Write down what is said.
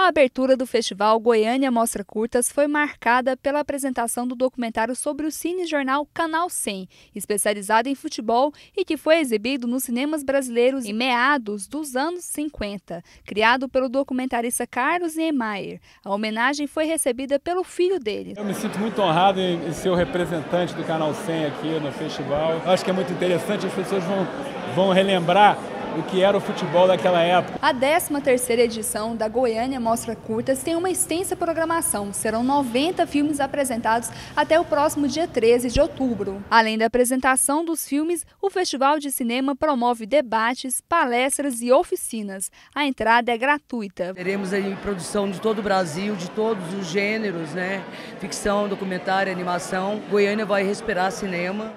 A abertura do festival Goiânia Mostra Curtas foi marcada pela apresentação do documentário sobre o cinejornal Canal 100, especializado em futebol e que foi exibido nos cinemas brasileiros em meados dos anos 50, criado pelo documentarista Carlos Niemeyer. A homenagem foi recebida pelo filho dele. Eu me sinto muito honrado em ser o representante do Canal 100 aqui no festival. acho que é muito interessante, as pessoas vão, vão relembrar do que era o futebol daquela época. A 13ª edição da Goiânia Mostra Curtas tem uma extensa programação. Serão 90 filmes apresentados até o próximo dia 13 de outubro. Além da apresentação dos filmes, o Festival de Cinema promove debates, palestras e oficinas. A entrada é gratuita. Teremos aí produção de todo o Brasil, de todos os gêneros, né? Ficção, documentário, animação. Goiânia vai respirar cinema.